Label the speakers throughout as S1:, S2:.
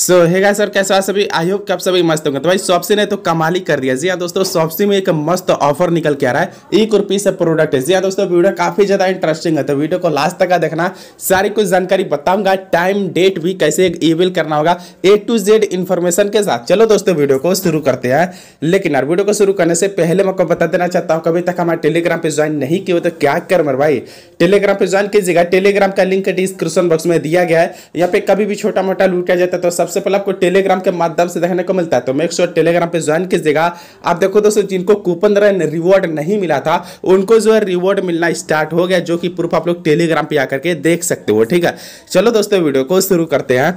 S1: सो है सर कैसे सभी आई होप कब सभी मस्त होंगे तो भाई सॉप्सी ने तो कमाली कर दिया जी हाँ दोस्तों सॉप्सी में एक मस्त ऑफर निकल के आ रहा है एक रुपी से प्रोडक्ट है जी हाँ दोस्तों वीडियो काफी ज्यादा इंटरेस्टिंग है तो वीडियो को लास्ट तक का देखना सारी कुछ जानकारी बताऊंगा टाइम डेट भी कैसे ईमेल करना होगा ए टू जेड इन्फॉर्मेशन के साथ चलो दोस्तों वीडियो को शुरू करते हैं लेकिन यार वीडियो को शुरू करने से पहले मैं आपको बता देना चाहता हूँ कभी तक हमारे टेलीग्राम पर ज्वाइन नहीं किया तो क्या कर मेरे भाई टेलीग्राम पर ज्वाइन कीजिएगा टेलीग्राम का लिंक डिस्क्रिप्शन बॉक्स में दिया गया है यहाँ पे कभी भी छोटा मोटा लूटा जाता तो सब सबसे पहले आपको टेलीग्राम के माध्यम से देखने को मिलता है तो मेक श्योर टेलीग्राम पे ज्वाइन कीजिएगा आप देखो दोस्तों जिनको कूपन द्वारा रिवॉर्ड नहीं मिला था उनको जो है रिवॉर्ड मिलना स्टार्ट हो गया जो कि प्रूफ आप लोग टेलीग्राम पे आकर के देख सकते हो ठीक है चलो दोस्तों वीडियो को शुरू करते हैं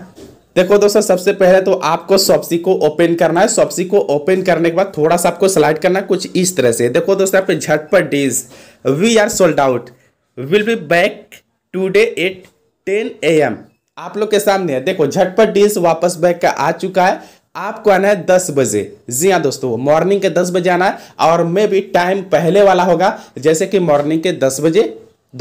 S1: देखो दोस्तों सबसे पहले तो आपको सॉप्सी को ओपन करना है सॉप्सी को ओपन करने के बाद थोड़ा सा आपको स्लाइड करना है कुछ इस तरह से देखो दोस्तों यहाँ झटपट these we are sold out will be back today at ten A M आप लोग के सामने है देखो झटपट डील्स वापस बैक का आ चुका है आपको आना है दस बजे जी हाँ दोस्तों मॉर्निंग के दस बजे आना है और मे भी टाइम पहले वाला होगा जैसे कि मॉर्निंग के दस बजे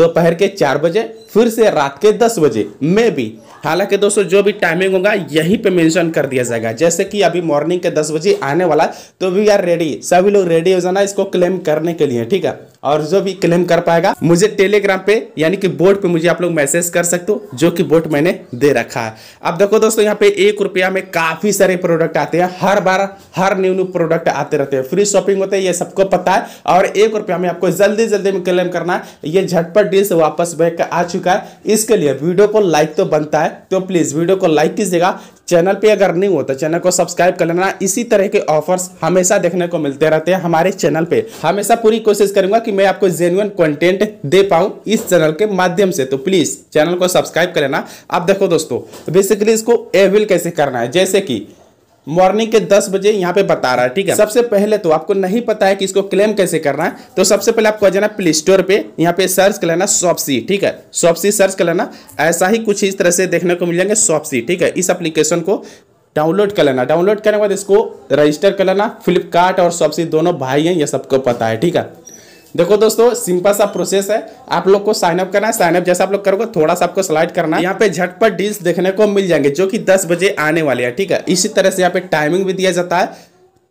S1: दोपहर के चार बजे फिर से रात के दस बजे मे भी हालांकि दोस्तों जो भी टाइमिंग होगा यहीं पे मेंशन कर दिया जाएगा जैसे कि अभी मॉर्निंग के दस बजे आने वाला तो वी आर रेडी सभी लोग रेडी हो जाना इसको क्लेम करने के लिए ठीक है और जो भी क्लेम कर पाएगा मुझे टेलीग्राम पे यानी कि बोर्ड पे मुझे आप लोग मैसेज कर सकते हो जो कि बोर्ड मैंने दे रखा है अब देखो दोस्तों यहाँ पे एक रुपया में काफी सारे प्रोडक्ट आते हैं हर बार हर न्यू न्यू प्रोडक्ट आते रहते हैं फ्री शॉपिंग होते हैं ये सबको पता है और एक रुपया में आपको जल्दी जल्दी में क्लेम करना है ये झटपट डील वापस बैक आ चुका है इसके लिए वीडियो को लाइक तो बनता है तो प्लीज वीडियो को लाइक कीजिएगा चैनल पे अगर नहीं हो तो चैनल को सब्सक्राइब कर लेना इसी तरह के ऑफर्स हमेशा देखने को मिलते रहते हैं हमारे चैनल पे हमेशा पूरी कोशिश करूंगा कि मैं आपको जेन्युन कंटेंट दे पाऊँ इस चैनल के माध्यम से तो प्लीज़ चैनल को सब्सक्राइब कर लेना आप देखो दोस्तों बेसिकली इसको एविल कैसे करना है जैसे कि मॉर्निंग के दस बजे यहाँ पे बता रहा है ठीक है सबसे पहले तो आपको नहीं पता है कि इसको क्लेम कैसे करना है तो सबसे पहले आपको आ जाना प्ले स्टोर पे यहाँ पे सर्च कर लेना सॉपसी ठीक है सॉपसी सर्च कर लेना ऐसा ही कुछ इस तरह से देखने को मिल जाएंगे सॉपसी ठीक है इस एप्लीकेशन को डाउनलोड कर लेना डाउनलोड करने के बाद इसको रजिस्टर कर लेना फ्लिपकार्ट और सॉपसी दोनों भाई हैं ये सबको पता है ठीक है देखो दोस्तों सिंपल सा प्रोसेस है आप लोग को साइनअप करना है साइनअप जैसे आप लोग करोगे थोड़ा सा आपको स्लाइड करना है यहाँ पे झटपट डील्स देखने को मिल जाएंगे जो कि 10 बजे आने वाले हैं ठीक है इसी तरह से यहाँ पे टाइमिंग भी दिया जाता है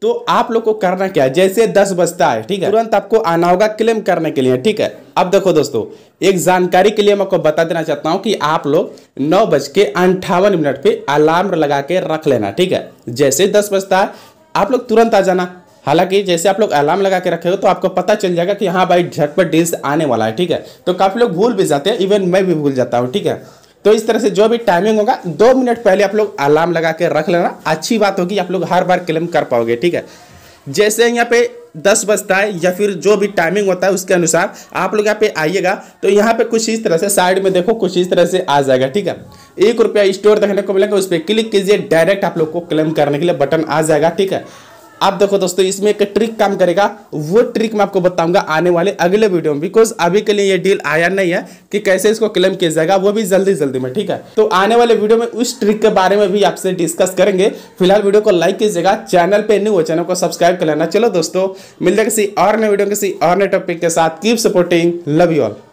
S1: तो आप लोग को करना क्या है जैसे दस बजता है ठीक है तुरंत आपको आना होगा क्लेम करने के लिए ठीक है अब देखो दोस्तों एक जानकारी के लिए मैं आपको बता देना चाहता हूँ कि आप लोग नौ बज के अंठावन मिनट पे अलार्म लगा के रख लेना ठीक है जैसे दस बजता है आप लोग तुरंत आ जाना हालांकि जैसे आप लोग अलार्म लगा के रखे हो तो आपको पता चल जाएगा कि हाँ भाई झटपट डील्स आने वाला है ठीक है तो काफ़ी लोग भूल भी जाते हैं इवन मैं भी भूल जाता हूँ ठीक है तो इस तरह से जो भी टाइमिंग होगा दो मिनट पहले आप लोग अलार्म लगा के रख लेना अच्छी बात होगी आप लोग हर बार क्लेम कर पाओगे ठीक है जैसे यहाँ पे दस बजता है या फिर जो भी टाइमिंग होता है उसके अनुसार आप लोग यहाँ पे आइएगा तो यहाँ पे कुछ इस तरह से साइड में देखो कुछ इस तरह से आ जाएगा ठीक है एक रुपया स्टोर देखने को मिलेगा उस पर क्लिक कीजिए डायरेक्ट आप लोग को क्लेम करने के लिए बटन आ जाएगा ठीक है आप देखो दोस्तों इसमें एक ट्रिक काम करेगा वो ट्रिक मैं आपको बताऊंगा आने वाले अगले वीडियो में बिकॉज अभी के लिए ये डील आया नहीं है कि कैसे इसको क्लेम किया जाएगा वो भी जल्दी जल्दी में ठीक है तो आने वाले वीडियो में उस ट्रिक के बारे में भी आपसे डिस्कस करेंगे फिलहाल वीडियो को लाइक कीजिएगा चैनल पर न्यू हो चैनल को सब्सक्राइब कर लेना चलो दोस्तों मिलते किसी और नए वीडियो किसी और नए टॉपिक के साथ keep supporting love you all